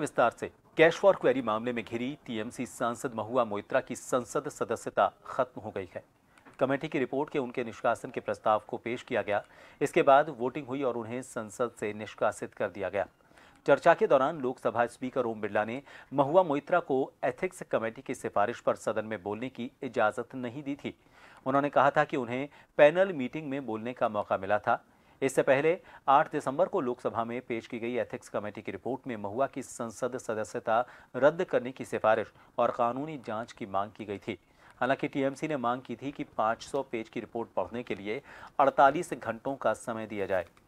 विस्तार से cash for query मामले में घिरी टीएमसी सांसद महुआ मोइत्रा की संसद सदस्यता खत्म हो गई है कमेटी की रिपोर्ट के उनके निष्कासन के प्रस्ताव को पेश किया गया इसके बाद वोटिंग हुई और उन्हें संसद से निष्कासित कर दिया गया चर्चा के दौरान लोकसभा स्पीकर ओम बिरला ने महुआ मोइत्रा को एथिक्स कमेटी की सिफारिश पर सदन में बोलने की इजाजत नहीं दी थी उन्होंने कहा था कि उन्हें पैनल मीटिंग में बोलने का मौका मिला था इससे पहले 8 दिसंबर को लोकसभा में पेश की गई एथिक्स कमेटी की रिपोर्ट में महुआ की संसद सदस्यता रद्द करने की सिफारिश और कानूनी जांच की मांग की गई थी हालांकि टीएमसी ने मांग की थी कि 500 पेज की रिपोर्ट पढ़ने के लिए 48 घंटों का समय दिया जाए